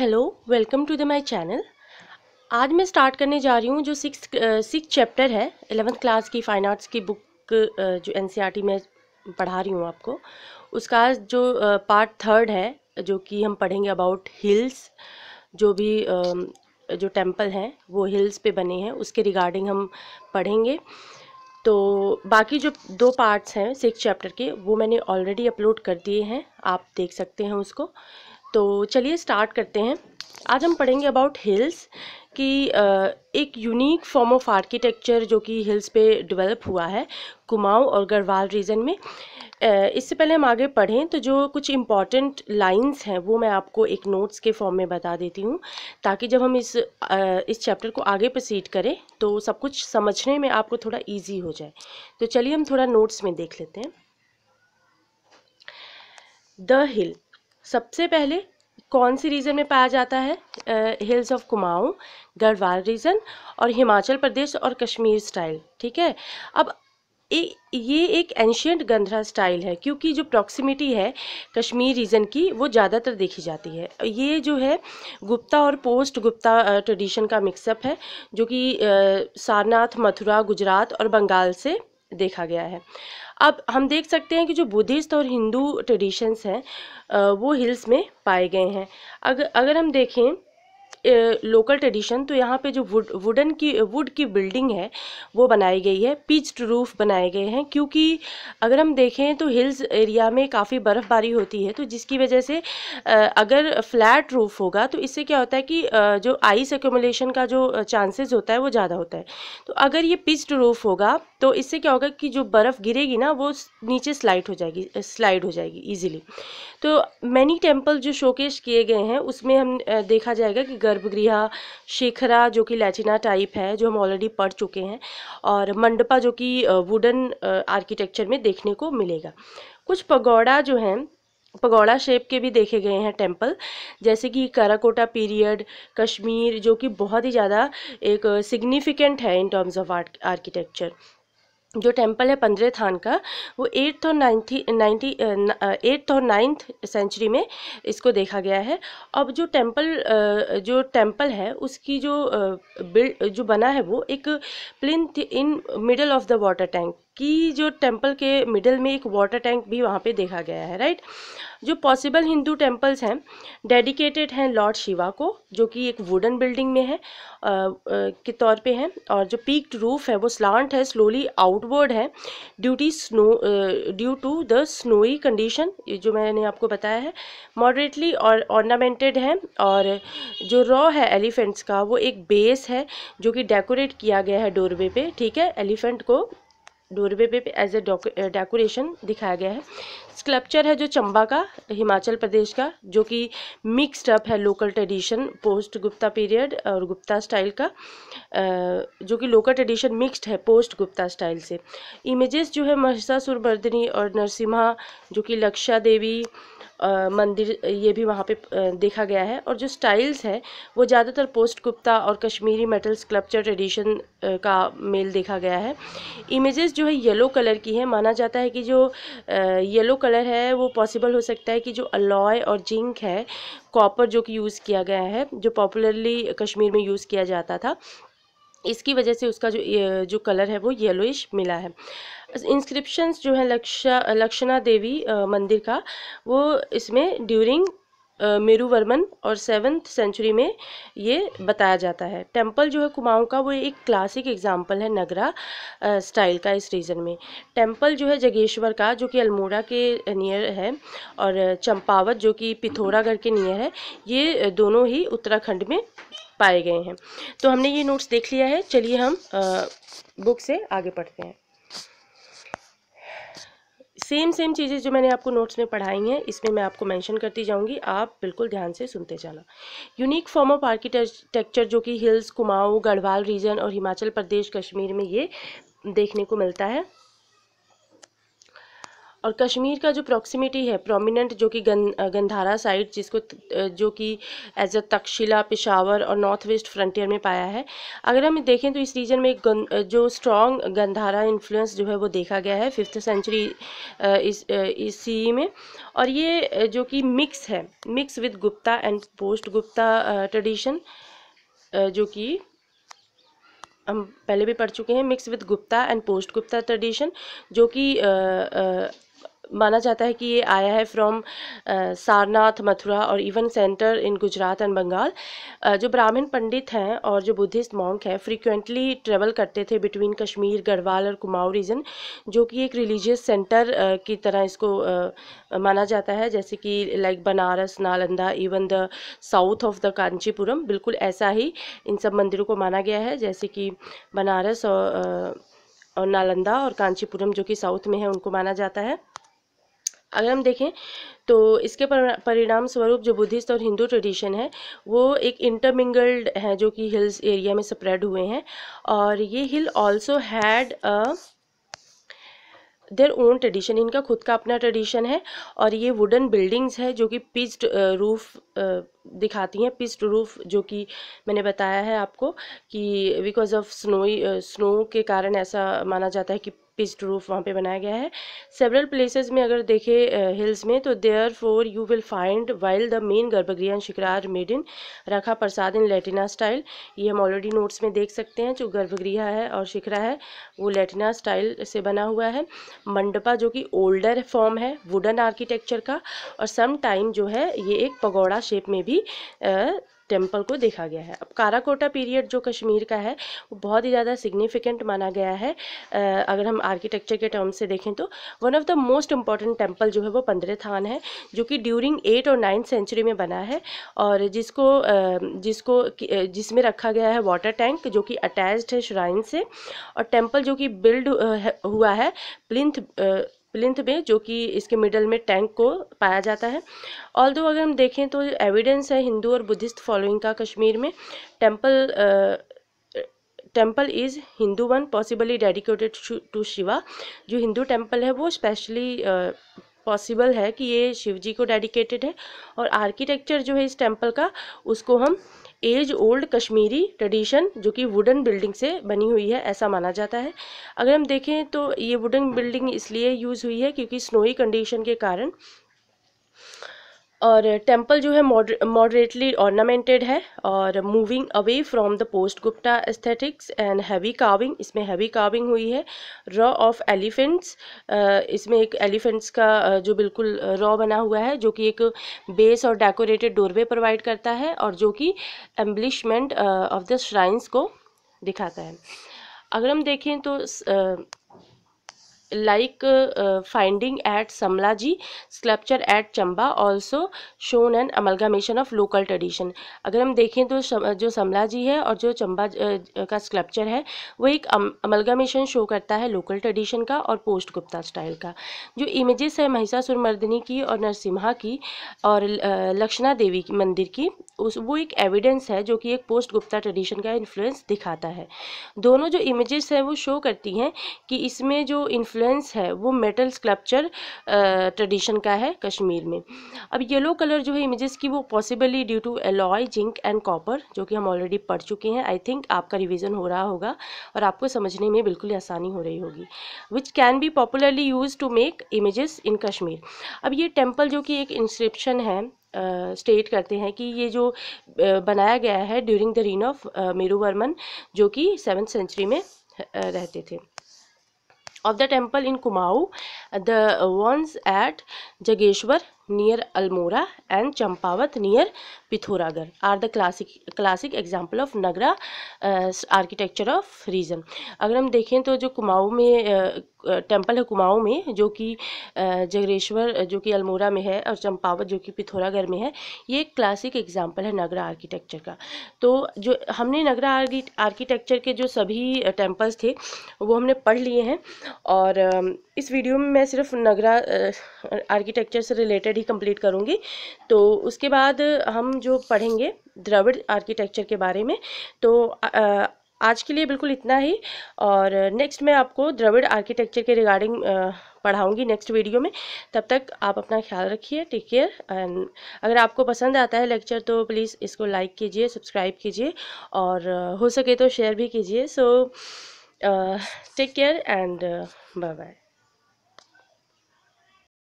hello welcome to the my channel आज मैं start करने जा रही हूँ जो सिक्स सिक्स चैप्टर है एलेवंथ क्लास की फ़ाइन आर्ट्स की बुक uh, जो एनसीईआरटी e में पढ़ा रही हूँ आपको उसका जो पार्ट uh, थर्ड है जो कि हम पढ़ेंगे अबाउट हिल्स जो भी uh, जो टेम्पल हैं वो हिल्स पे बने हैं उसके रिगार्डिंग हम पढ़ेंगे तो बाकी जो दो पार्ट्स हैं सिक्स चैप्टर के वो मैंने ऑलरेडी अपलोड कर दिए हैं आप देख सकते हैं उसको तो चलिए स्टार्ट करते हैं आज हम पढ़ेंगे अबाउट हिल्स कि एक यूनिक फॉर्म ऑफ आर्किटेक्चर जो कि हिल्स पे डेवलप हुआ है कुमाऊँ और गढ़वाल रीजन में इससे पहले हम आगे पढ़ें तो जो कुछ इम्पॉर्टेंट लाइंस हैं वो मैं आपको एक नोट्स के फॉर्म में बता देती हूँ ताकि जब हम इस इस चैप्टर को आगे प्रोसीड करें तो सब कुछ समझने में आपको थोड़ा ईजी हो जाए तो चलिए हम थोड़ा नोट्स में देख लेते हैं द हिल सबसे पहले कौन सी रीजन में पाया जाता है hills of Kumaon Garhwal region और हिमाचल प्रदेश और कश्मीर स्टाइल ठीक है अब ए, ये एक एंशियंट गंधरा स्टाइल है क्योंकि जो प्रॉक्सिमिटी है कश्मीर रीजन की वो ज़्यादातर देखी जाती है ये जो है गुप्ता और पोस्ट गुप्ता ट्रेडिशन का मिक्सअप है जो कि सारनाथ मथुरा गुजरात और बंगाल से देखा गया है अब हम देख सकते हैं कि जो बुद्धिस्ट और हिंदू ट्रेडिशंस हैं वो हिल्स में पाए गए हैं अगर अगर हम देखें लोकल ट्रेडिशन तो यहाँ पे जो वुड वुडन की वुड की बिल्डिंग है वो बनाई गई है पिच्ड रूफ बनाए गए हैं क्योंकि अगर हम देखें तो हिल्स एरिया में काफ़ी बर्फ़बारी होती है तो जिसकी वजह से अगर फ्लैट रूफ होगा तो इससे क्या होता है कि जो आइस एक्यूमुलेशन का जो चांसेस होता है वो ज़्यादा होता है तो अगर ये पिच्ड रूफ होगा तो इससे क्या होगा कि जो बर्फ़ गिरेगी ना वो नीचे स्लाइड हो जाएगी स्लाइड हो जाएगी ईजिली तो मैनी टेम्पल जो शोकेश किए गए हैं उसमें हम देखा जाएगा कि गर्भगृह शिखरा जो कि लैटिना टाइप है जो हम ऑलरेडी पढ़ चुके हैं और मंडपा जो कि वुडन आर्किटेक्चर में देखने को मिलेगा कुछ पगौड़ा जो हैं पगौड़ा शेप के भी देखे गए हैं टेम्पल जैसे कि काराकोटा पीरियड कश्मीर जो कि बहुत ही ज़्यादा एक सिग्निफिकेंट है इन टर्म्स ऑफ आर्किटेक्चर जो टेम्पल है पंद्रह थान का वो एट्थ और नाइन्थी नाइन्टी एट्थ और नाइन्थ सेंचुरी में इसको देखा गया है अब जो टेम्पल जो टेम्पल है उसकी जो बिल्ड जो बना है वो एक plinth in middle of the water tank कि जो टेम्पल के मिडल में एक वाटर टैंक भी वहाँ पे देखा गया है राइट जो पॉसिबल हिंदू टेम्पल्स हैं डेडिकेटेड हैं लॉर्ड शिवा को जो कि एक वुडन बिल्डिंग में है के तौर पे है और जो पीक्ड रूफ है वो स्लांट है स्लोली आउटवर्ड है duty snow due to the snowy condition जो मैंने आपको बताया है मॉडरेटली और ऑर्नामेंटेड है और जो रॉ है एलिफेंट्स का वो एक बेस है जो कि डेकोरेट किया गया है डोरवे पे ठीक है एलिफेंट को डोरवे पे एज ए डेकोरेशन दिखाया गया है स्कल्पचर है जो चंबा का हिमाचल प्रदेश का जो कि मिक्सड अप है local tradition post Gupta period और गुप्ता स्टाइल का uh, जो कि लोकल ट्रेडिशन मिक्स्ड है पोस्ट गुप्ता स्टाइल से इमेजेस जो है महिषासुर और नरसिम्हा जो कि लक्षा देवी मंदिर ये भी वहाँ पे देखा गया है और जो स्टाइल्स है वो ज़्यादातर पोस्ट गुप्ता और कश्मीरी मेटल्स क्लपचर ट्रेडिशन का मेल देखा गया है इमेजेस जो है येलो कलर की है माना जाता है कि जो येलो कलर है वो पॉसिबल हो सकता है कि जो अलॉय और जिंक है कॉपर जो कि यूज़ किया गया है जो पॉपुलरली कश्मीर में यूज़ किया जाता था इसकी वजह से उसका जो जो कलर है वो येलोइश मिला है इंस्क्रिप्शंस जो है लक्षा लक्षणा देवी मंदिर का वो इसमें ड्यूरिंग मेरुवर्मन और सेवन्थ सेंचुरी में ये बताया जाता है टेम्पल जो है कुमाऊँ का वो एक क्लासिक एग्जांपल है नगरा स्टाइल का इस रीजन में टेम्पल जो है जगेश्वर का जो कि अल्मोड़ा के नियर है और चंपावत जो कि पिथौरागढ़ के नियर है ये दोनों ही उत्तराखंड में पाए गए हैं तो हमने ये नोट्स देख लिया है चलिए हम बुक से आगे पढ़ते हैं सेम सेम चीज़ें जो मैंने आपको नोट्स में पढ़ाई हैं इसमें मैं आपको मेंशन करती जाऊंगी आप बिल्कुल ध्यान से सुनते जाना यूनिक फॉर्म ऑफ आर्किटेक्चर जो कि हिल्स कुमाऊँ गढ़वाल रीजन और हिमाचल प्रदेश कश्मीर में ये देखने को मिलता है और कश्मीर का जो प्रॉक्सिमिटी है प्रोमिनेंट जो कि गं, गंधारा साइड जिसको जो कि एज अ तक्षशिला पिशावर और नॉर्थ वेस्ट फ्रंटियर में पाया है अगर हम देखें तो इस रीजन में गं, जो स्ट्रॉन्ग गंधारा इन्फ्लुएंस जो है वो देखा गया है फिफ्थ सेंचुरी इस सी में और ये जो कि मिक्स है mix with Gupta and post Gupta tradition जो कि हम पहले भी पढ़ चुके हैं mix with Gupta and post Gupta tradition जो कि माना जाता है कि ये आया है फ्रॉम सारनाथ मथुरा और even centre in Gujarat and Bengal जो ब्राह्मण पंडित हैं और जो बुद्धिस्ट मॉन्क हैं फ्रीक्वेंटली ट्रेवल करते थे बिटवीन कश्मीर गढ़वाल और कुमाऊ रीजन जो कि एक रिलीजियस सेंटर की तरह इसको माना जाता है जैसे कि like Banaras Nalanda even the south of the Kanchipuram बिल्कुल ऐसा ही इन सब मंदिरों को माना गया है जैसे कि बनारस और और नालंदा और कांचीपुरम जो कि साउथ में है उनको माना जाता है अगर हम देखें तो इसके परिणाम स्वरूप जो बुद्धिस्ट और हिंदू ट्रेडिशन है वो एक इंटरमिंगल्ड है जो कि हिल्स एरिया में स्प्रेड हुए हैं और ये hill also had a own tradition इनका खुद का अपना ट्रेडिशन है और ये वुडन बिल्डिंग्स है जो कि पिस्ड रूफ दिखाती हैं पिस्ड रूफ जो कि मैंने बताया है आपको कि बिकॉज ऑफ स्नोई स्नो के कारण ऐसा माना जाता है कि पिस्ड रूफ वहाँ पे बनाया गया है सेवरल प्लेसेस में अगर देखें हिल्स में तो therefore you will find while the main garbhagriha शिकरार मेड इन रखा प्रसाद इन लेटिना स्टाइल ये हम ऑलरेडी नोट्स में देख सकते हैं जो गर्भगृह है और शिखरा है वो लेटिना स्टाइल से बना हुआ है मंडपा जो कि ओल्डर फॉर्म है वुडन आर्किटेक्चर का और सम टाइम जो है ये एक पगौड़ा शेप में भी आ, टेम्पल को देखा गया है अब काराकोटा पीरियड जो कश्मीर का है वो बहुत ही ज़्यादा सिग्निफिकेंट माना गया है अगर हम आर्किटेक्चर के टर्म से देखें तो one of the most important temple जो है वो पंद्रह थान है जो कि ड्यूरिंग एट और नाइन्थ सेंचुरी में बना है और जिसको जिसको जिसमें रखा गया है वाटर टैंक जो कि अटैच्ड है श्राइन से और टेम्पल जो कि बिल्ड हुआ है प्लिंथ प्लिंथ में जो कि इसके मिडल में टैंक को पाया जाता है ऑल अगर हम देखें तो एविडेंस है हिंदू और बुद्धिस्ट फॉलोइंग का कश्मीर में temple temple is Hindu one possibly dedicated to Shiva जो हिंदू टेम्पल है वो स्पेशली पॉसिबल है कि ये शिव जी को डेडिकेटेड है और आर्किटेक्चर जो है इस टेम्पल का उसको हम एज ओल्ड कश्मीरी ट्रेडिशन जो कि वुडन बिल्डिंग से बनी हुई है ऐसा माना जाता है अगर हम देखें तो ये वुडन बिल्डिंग इसलिए यूज़ हुई है क्योंकि स्नोई कंडीशन के कारण और टेम्पल जो है मॉडरेटली ऑर्नामेंटेड है और moving away from the post Gupta aesthetics and heavy carving इसमें हैवी काविंग हुई है रॉ ऑफ एलिफेंट्स इसमें एक एलिफेंट्स का जो बिल्कुल रॉ बना हुआ है जो कि एक बेस और डेकोरेटेड डोरवे प्रोवाइड करता है और जो कि एम्बलिशमेंट ऑफ द श्राइन्स को दिखाता है अगर हम देखें तो uh, like uh, finding at Samlaji sculpture at Chamba also shown an amalgamation of local tradition अगर हम देखें तो जो समला जी है और जो चंबा uh, uh, का स्कल्पचर है वो एक अमलगामेशन शो करता है लोकल ट्रेडिशन का और पोस्ट गुप्ता स्टाइल का जो इमेजेस है महिषासुर मर्दिनी की और नरसिम्हा की और लक्षणा देवी की मंदिर की उस वो एक एविडेंस है जो कि एक पोस्ट गुप्ता ट्रेडिशन का इन्फ्लुएंस दिखाता है दोनों जो इमेजेस हैं वो शो करती हैं कि इसमें जो इन्फ्लुएंस है वो मेटल स्कल्पचर ट्रेडिशन का है कश्मीर में अब येलो कलर जो है इमेजेस की वो possibly due to alloy zinc and copper जो कि हम ऑलरेडी पढ़ चुके हैं आई थिंक आपका रिविज़न हो रहा होगा और आपको समझने में बिल्कुल आसानी हो रही होगी which can be popularly use to make images in Kashmir अब ये टेम्पल जो कि एक इंस्क्रिप्शन है स्टेट करते हैं कि ये जो बनाया गया है ड्यूरिंग द रीन ऑफ मेरू वर्मन जो कि सेवन्थ सेंचुरी में रहते थे of the temple in Kumaon the ones at Jageshwar near Almora and Champavat near Pithuragar are the classic classic example of Nagara architecture of region अगर हम देखें तो जो कुमाऊँ में टेम्पल है कुमाऊँ में जो कि जगरेश्वर जो कि अल्मोरा में है और चंपावत जो कि पिथौरागढ़ में है ये एक क्लासिक एग्जाम्पल है नगरा आर्किटेक्चर का तो जो हमने नगरा आर्किटेक्चर के जो सभी टेम्पल्स थे वो हमने पढ़ लिए हैं और इस वीडियो में मैं सिर्फ नगरा आर्किटेक्चर से रिलेटेड स्टडी कंप्लीट करूँगी तो उसके बाद हम जो पढ़ेंगे द्रविड़ आर्किटेक्चर के बारे में तो आज के लिए बिल्कुल इतना ही और नेक्स्ट मैं आपको द्रविड़ आर्किटेक्चर के रिगार्डिंग पढ़ाऊँगी नेक्स्ट वीडियो में तब तक आप अपना ख्याल रखिए टेक केयर एंड अगर आपको पसंद आता है लेक्चर तो प्लीज़ इसको लाइक कीजिए सब्सक्राइब कीजिए और हो सके तो शेयर भी कीजिए so take care and bye bye